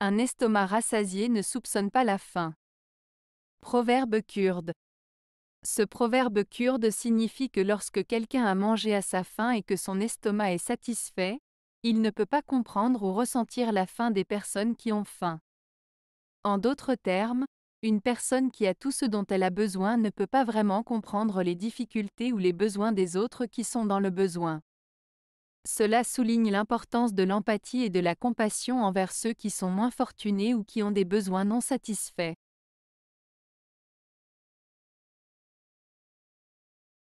Un estomac rassasié ne soupçonne pas la faim. Proverbe kurde. Ce proverbe kurde signifie que lorsque quelqu'un a mangé à sa faim et que son estomac est satisfait, il ne peut pas comprendre ou ressentir la faim des personnes qui ont faim. En d'autres termes, une personne qui a tout ce dont elle a besoin ne peut pas vraiment comprendre les difficultés ou les besoins des autres qui sont dans le besoin. Cela souligne l'importance de l'empathie et de la compassion envers ceux qui sont moins fortunés ou qui ont des besoins non satisfaits.